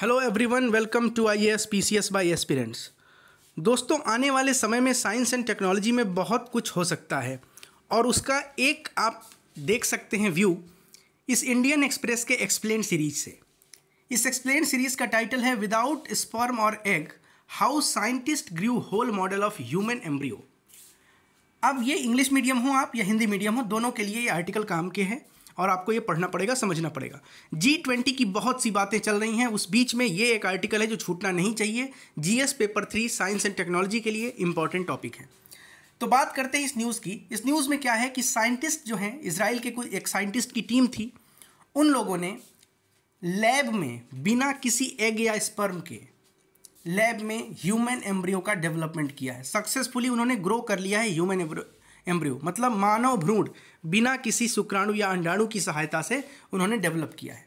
hello everyone welcome to I S P C S by aspirants दोस्तों आने वाले समय में साइंस एंड टेक्नोलॉजी में बहुत कुछ हो सकता है और उसका एक आप देख सकते हैं व्यू इस इंडियन एक्सप्रेस के एक्सप्लेन सीरीज से इस एक्सप्लेन सीरीज का टाइटल है विदाउट स्पर्म और egg how scientist grew whole model of human embryo अब ये इंग्लिश मीडियम हो आप या हिंदी मीडियम हो दोनों के लिए ये आर्टिकल काम के हैं और आपको ये पढ़ना पड़ेगा समझना पड़ेगा जी ट्वेंटी की बहुत सी बातें चल रही हैं उस बीच में ये एक आर्टिकल है जो छूटना नहीं चाहिए जी paper three science and technology के लिए इंपॉर्टेंट टॉपिक है तो बात करते हैं इस न्यूज़ की इस न्यूज़ में क्या है कि साइंटिस्ट जो हैं इसराइल के कोई एक साइंटिस्ट की टीम थी उन लोगों ने लैब में बिना किसी एग या स्पर्म के लैब में ह्यूमन एम्ब्रियो का डेवलपमेंट किया है सक्सेसफुली उन्होंने ग्रो कर लिया है ह्यूमन एम्ब्रियो मतलब मानव भ्रूण बिना किसी शुक्राणु या अंडाणु की सहायता से उन्होंने डेवलप किया है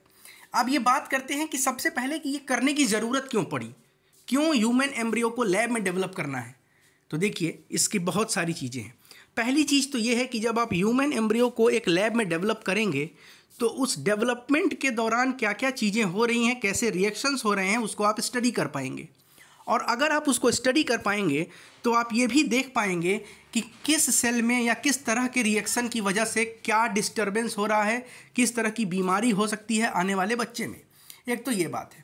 अब ये बात करते हैं कि सबसे पहले कि ये करने की ज़रूरत क्यों पड़ी क्यों ह्यूमन एम्ब्रियो को लैब में डेवलप करना है तो देखिए इसकी बहुत सारी चीज़ें हैं पहली चीज़ तो ये है कि जब आप ह्यूमन एम्ब्रियो को एक लैब में डेवलप करेंगे तो उस डेवलपमेंट के दौरान क्या क्या चीज़ें हो रही हैं कैसे रिएक्शंस हो रहे हैं उसको आप स्टडी कर पाएंगे और अगर आप उसको स्टडी कर पाएंगे तो आप ये भी देख पाएंगे कि किस सेल में या किस तरह के रिएक्शन की वजह से क्या डिस्टर्बेंस हो रहा है किस तरह की बीमारी हो सकती है आने वाले बच्चे में एक तो ये बात है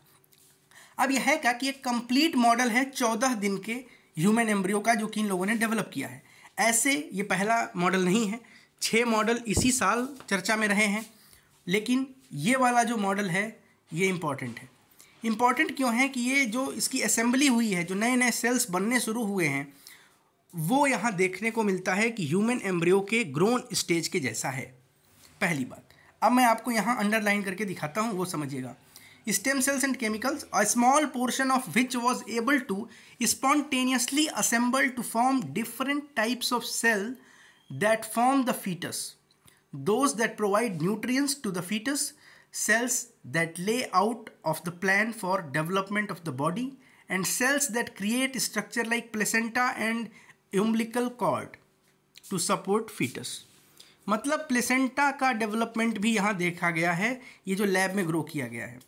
अब यह है क्या कि एक कंप्लीट मॉडल है चौदह दिन के ह्यूमन एम्ब्रियो का जो कि इन लोगों ने डेवलप किया है ऐसे ये पहला मॉडल नहीं है छः मॉडल इसी साल चर्चा में रहे हैं लेकिन ये वाला जो मॉडल है ये इम्पॉर्टेंट है इम्पॉर्टेंट क्यों है कि ये जो इसकी असेंबली हुई है जो नए नए सेल्स बनने शुरू हुए हैं वो यहाँ देखने को मिलता है कि ह्यूमन एम्ब्रियो के ग्रोन स्टेज के जैसा है पहली बात अब मैं आपको यहाँ अंडरलाइन करके दिखाता हूँ वो समझिएगा stem cells and chemicals a small portion of which was able to spontaneously assemble to form different types of cell that form the fetus those that provide nutrients to the fetus cells that lay out of the plan for development of the body and cells that create structure like placenta and umbilical cord to support fetus मतलब placenta का development भी यहाँ देखा गया है ये जो lab में ग्रो किया गया है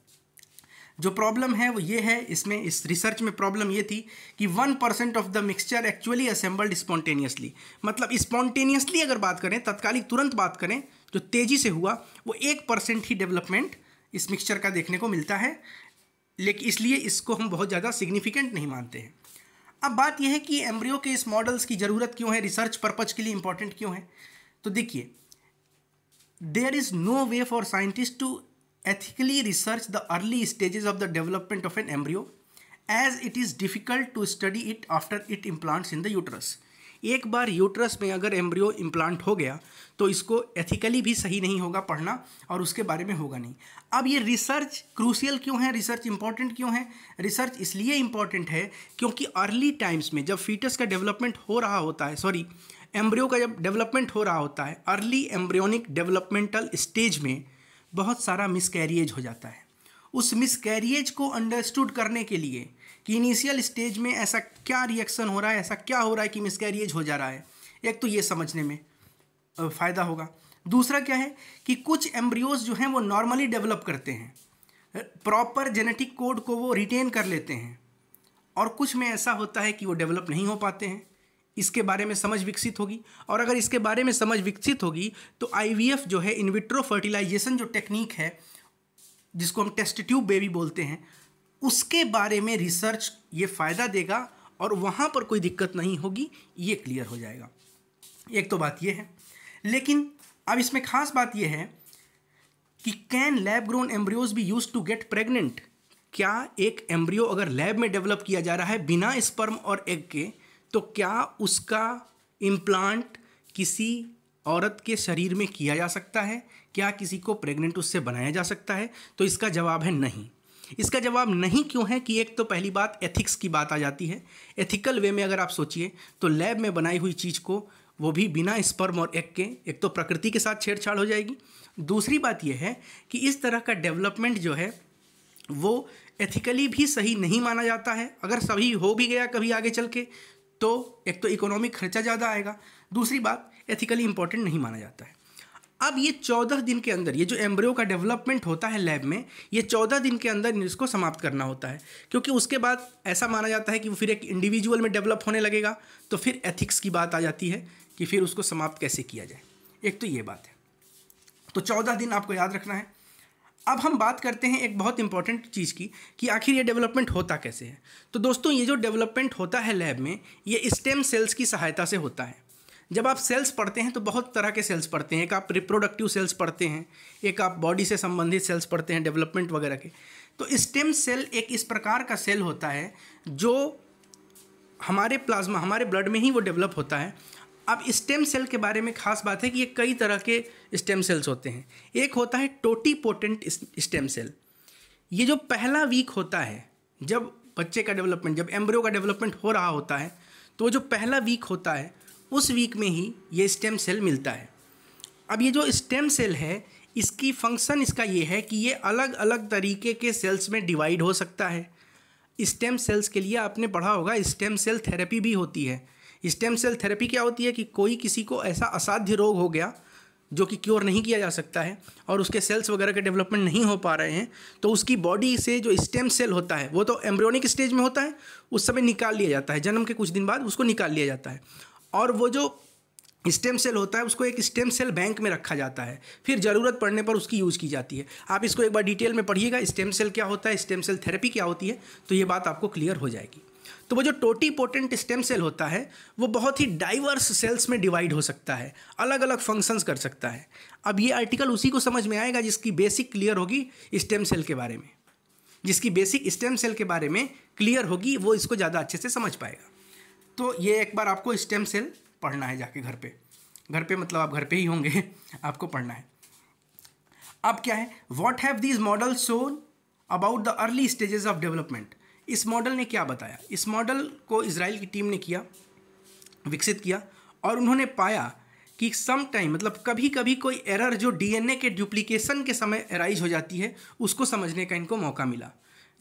जो प्रॉब्लम है वो ये है इसमें इस रिसर्च में प्रॉब्लम ये थी कि one percent of the mixture actually assembled spontaneously मतलब स्पॉन्टेनियसली अगर बात करें तत्कालिक तुरंत बात करें जो तेज़ी से हुआ वो एक परसेंट ही डेवलपमेंट इस मिक्सचर का देखने को मिलता है लेकिन इसलिए इसको हम बहुत ज़्यादा सिग्निफिकेंट नहीं मानते हैं अब बात यह है कि एम्ब्रियो के इस मॉडल्स की ज़रूरत क्यों है रिसर्च पर्पज़ के लिए इंपॉर्टेंट क्यों है तो देखिए there is no way for scientist to ethically research the early stages of the development of an embryo as it is difficult to study it after it implants in the uterus एक बार uterus में अगर embryo implant हो गया तो इसको ethically भी सही नहीं होगा पढ़ना और उसके बारे में होगा नहीं अब ये रिसर्च क्रूशियल क्यों है रिसर्च इंपॉर्टेंट क्यों है रिसर्च इसलिए इम्पॉर्टेंट है क्योंकि अर्ली टाइम्स में जब फीटस का डेवलपमेंट हो रहा होता है सॉरी एम्ब्रियो का जब डेवलपमेंट हो रहा होता है अर्ली एम्ब्रियोनिक डेवलपमेंटल स्टेज में बहुत सारा मिसकैरिएज हो जाता है उस मिसकैरिएज को अंडरस्टूड करने के लिए कि इनिशियल स्टेज में ऐसा क्या रिएक्शन हो रहा है ऐसा क्या हो रहा है कि मिसकैरिएज हो जा रहा है एक तो ये समझने में फ़ायदा होगा दूसरा क्या है कि कुछ एम्ब्रियोज जो हैं वो नॉर्मली डेवलप करते हैं प्रॉपर जेनेटिक कोड को वो रिटेन कर लेते हैं और कुछ में ऐसा होता है कि वो डेवलप नहीं हो पाते हैं इसके बारे में समझ विकसित होगी और अगर इसके बारे में समझ विकसित होगी तो आई जो है इनविट्रो फर्टिलाइजेशन जो टेक्निक है जिसको हम टेस्ट ट्यूब बेबी बोलते हैं उसके बारे में रिसर्च ये फ़ायदा देगा और वहाँ पर कोई दिक्कत नहीं होगी ये क्लियर हो जाएगा एक तो बात ये है लेकिन अब इसमें खास बात यह है कि can lab grown embryos be use to get pregnant क्या एक एम्ब्रियो अगर लैब में डेवलप किया जा रहा है बिना स्पर्म और एग के तो क्या उसका इम्प्लांट किसी औरत के शरीर में किया जा सकता है क्या किसी को प्रेग्नेंट उससे बनाया जा सकता है तो इसका जवाब है नहीं इसका जवाब नहीं क्यों है कि एक तो पहली बात एथिक्स की बात आ जाती है एथिकल वे में अगर आप सोचिए तो लैब में बनाई हुई चीज़ को वो भी बिना स्पर्म और एग के एक तो प्रकृति के साथ छेड़छाड़ हो जाएगी दूसरी बात यह है कि इस तरह का डेवलपमेंट जो है वो एथिकली भी सही नहीं माना जाता है अगर सभी हो भी गया कभी आगे चल के तो एक तो इकोनॉमिक खर्चा ज़्यादा आएगा दूसरी बात एथिकली इम्पॉर्टेंट नहीं माना जाता है अब ये चौदह दिन के अंदर ये जो एम्ब्रियो का डेवलपमेंट होता है लैब में ये चौदह दिन के अंदर इसको समाप्त करना होता है क्योंकि उसके बाद ऐसा माना जाता है कि वो फिर एक इंडिविजुअल में डेवलप होने लगेगा तो फिर एथिक्स की बात आ जाती है कि फिर उसको समाप्त कैसे किया जाए एक तो ये बात है तो चौदह दिन आपको याद रखना है अब हम बात करते हैं एक बहुत इंपॉर्टेंट चीज़ की कि आखिर ये डेवलपमेंट होता कैसे है तो दोस्तों ये जो डेवलपमेंट होता है लैब में ये स्टेम सेल्स की सहायता से होता है जब आप सेल्स पढ़ते हैं तो बहुत तरह के सेल्स पढ़ते हैं एक आप रिप्रोडक्टिव सेल्स पढ़ते हैं एक आप बॉडी से संबंधित सेल्स पढ़ते हैं डेवलपमेंट वगैरह के तो स्टेम सेल एक इस प्रकार का सेल होता है जो हमारे प्लाज्मा हमारे ब्लड में ही वो डेवलप होता है अब स्टेम सेल के बारे में खास बात है कि ये कई तरह के स्टेम सेल्स होते हैं एक होता है टोटी पोटेंट स्टेम सेल ये जो पहला वीक होता है जब बच्चे का डेवलपमेंट जब एम्ब्रियो का डेवलपमेंट हो रहा होता है तो जो पहला वीक होता है उस वीक में ही ये स्टेम सेल मिलता है अब ये जो स्टेम सेल है इसकी फंक्शन इसका ये है कि ये अलग अलग तरीके के सेल्स में डिवाइड हो सकता है स्टेम सेल्स के लिए आपने पढ़ा होगा स्टेम सेल थेरेपी भी होती है स्टेम सेल थेरेपी क्या होती है कि कोई किसी को ऐसा असाध्य रोग हो गया जो कि क्योर नहीं किया जा सकता है और उसके सेल्स वगैरह के डेवलपमेंट नहीं हो पा रहे हैं तो उसकी बॉडी से जो स्टेम सेल होता है वो तो एम्ब्रियोनिक स्टेज में होता है उस समय निकाल लिया जाता है जन्म के कुछ दिन बाद उसको निकाल लिया जाता है और वो जो स्टेम सेल होता है उसको एक स्टेम सेल बैंक में रखा जाता है फिर ज़रूरत पड़ने पर उसकी यूज़ की जाती है आप इसको एक बार डिटेल में पढ़िएगा स्टेम सेल क्या होता है स्टेम सेल थेरेपी क्या होती है तो ये बात आपको क्लियर हो जाएगी तो वो जो टोटी पोटेंट स्टेम सेल होता है वो बहुत ही डाइवर्स सेल्स में डिवाइड हो सकता है अलग अलग फंक्शंस कर सकता है अब ये आर्टिकल उसी को समझ में आएगा जिसकी बेसिक क्लियर होगी स्टेम सेल के बारे में जिसकी बेसिक स्टेम सेल के बारे में क्लियर होगी वो इसको ज़्यादा अच्छे से समझ पाएगा तो ये एक बार आपको स्टेम सेल पढ़ना है जाके घर पे घर पे मतलब आप घर पे ही होंगे आपको पढ़ना है अब क्या है what have these model shown about the early stages of development इस मॉडल ने क्या बताया इस मॉडल को इसराइल की टीम ने किया विकसित किया और उन्होंने पाया कि सम टाइम मतलब कभी कभी कोई एरर जो डीएनए के डुप्लीकेशन के समय एराइज हो जाती है उसको समझने का इनको मौका मिला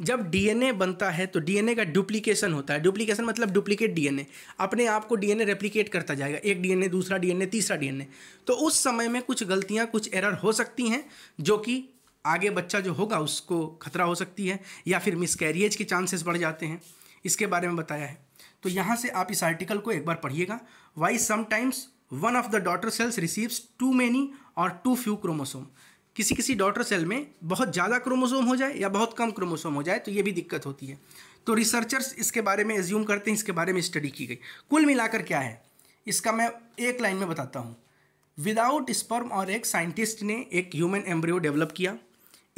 जब डीएनए बनता है तो डीएनए का डुप्लीकेशन होता है डुप्लीकेशन मतलब डुप्लीकेट डीएनए अपने आप को डीएनए रेप्लीकेट करता जाएगा एक डीएनए दूसरा डीएनए तीसरा डीएनए तो उस समय में कुछ गलतियाँ कुछ एरर हो सकती हैं जो कि आगे बच्चा जो होगा उसको खतरा हो सकती है या फिर मिसकैरिएज के चांसेस बढ़ जाते हैं इसके बारे में बताया है तो यहाँ से आप इस आर्टिकल को एक बार पढ़िएगा why sometimes one of the daughter cells receives too many or too few chromosome किसी किसी डॉटर सेल में बहुत ज़्यादा क्रोमोसोम हो जाए या बहुत कम क्रोमोसोम हो जाए तो ये भी दिक्कत होती है तो रिसर्चर्स इसके बारे में एज्यूम करते हैं इसके बारे में स्टडी की गई कुल मिलाकर क्या है इसका मैं एक लाइन में बताता हूँ विदाउट स्पर्म और एक साइंटिस्ट ने एक ह्यूमन एम्ब्रियो डेवलप किया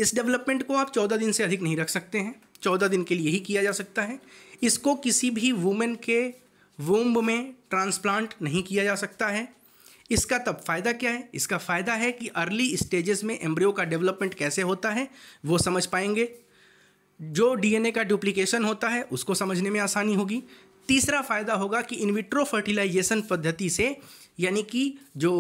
इस डेवलपमेंट को आप चौदह दिन से अधिक नहीं रख सकते हैं चौदह दिन के लिए ही किया जा सकता है इसको किसी भी वुमेन के वोम्ब में ट्रांसप्लांट नहीं किया जा सकता है इसका तब फ़ायदा क्या है इसका फ़ायदा है कि अर्ली स्टेजेस में एम्ब्रियो का डेवलपमेंट कैसे होता है वो समझ पाएंगे जो डीएनए का डुप्लीकेशन होता है उसको समझने में आसानी होगी तीसरा फ़ायदा होगा कि इनविट्रो फर्टिलाइजेशन पद्धति से यानी कि जो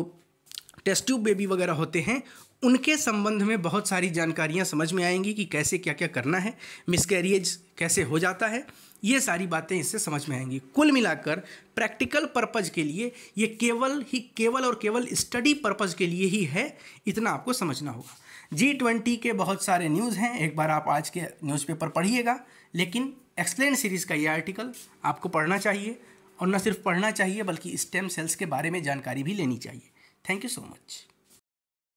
टेस्ट ट्यूब बेबी वगैरह होते हैं उनके संबंध में बहुत सारी जानकारियाँ समझ में आएंगी कि कैसे क्या क्या करना है मिसकैरियज कैसे हो जाता है ये सारी बातें इससे समझ में आएंगी कुल मिलाकर प्रैक्टिकल पर्पज़ के लिए ये केवल ही केवल और केवल स्टडी पर्पज़ के लिए ही है इतना आपको समझना होगा जी ट्वेंटी के बहुत सारे न्यूज़ हैं एक बार आप आज के न्यूज़पेपर पढ़िएगा लेकिन एक्सप्लेन सीरीज़ का ये आर्टिकल आपको पढ़ना चाहिए और न सिर्फ पढ़ना चाहिए बल्कि स्टेम सेल्स के बारे में जानकारी भी लेनी चाहिए थैंक यू सो मच